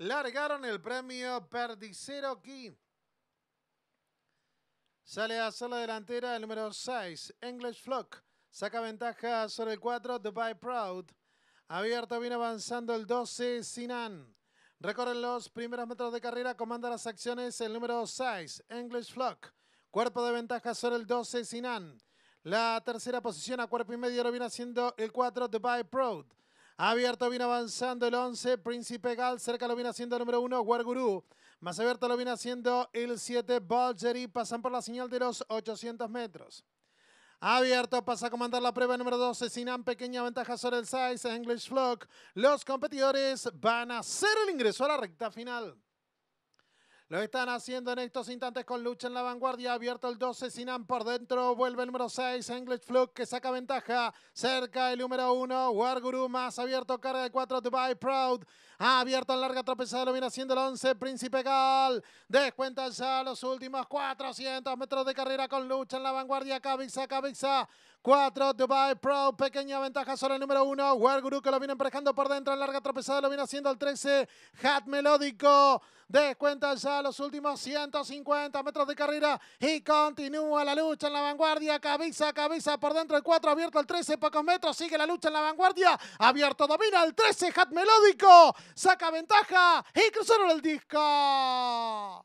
largaron el premio Perdicero King. Sale a hacer la delantera el número 6, English Flock. Saca ventaja sobre el 4, Dubai Proud. Abierto viene avanzando el 12, Sinan. Recorren los primeros metros de carrera, comanda las acciones el número 6, English Flock. Cuerpo de ventaja sobre el 12, Sinan. La tercera posición a cuerpo y medio lo viene haciendo el 4, Dubai Proud. Abierto viene avanzando el 11, Príncipe Gal, cerca lo viene haciendo el número 1, Warguru. Más abierto lo viene haciendo el 7, Bolgeri, pasan por la señal de los 800 metros. Abierto pasa a comandar la prueba número 12. Sinan, pequeña ventaja sobre el size, English Flock. Los competidores van a hacer el ingreso a la recta final. Lo están haciendo en estos instantes con lucha en la vanguardia. Abierto el 12, Sinan por dentro. Vuelve el número 6, English Fluke, que saca ventaja. Cerca el número 1, Warguru. Más abierto, carga de 4, Dubai Proud. Ah, abierto en larga tropezada, lo viene haciendo el 11, Príncipe Gal. Descuentan ya los últimos 400 metros de carrera con lucha en la vanguardia. Cabeza, cabeza. 4, Dubai Pro, pequeña ventaja sobre el número 1, Guru que lo viene emparejando por dentro, larga tropezada, lo viene haciendo el 13, Hat Melódico, descuenta ya los últimos 150 metros de carrera y continúa la lucha en la vanguardia, cabeza, cabeza por dentro el 4, abierto el 13, pocos metros, sigue la lucha en la vanguardia, abierto, domina el 13, Hat Melódico, saca ventaja y cruzaron el disco.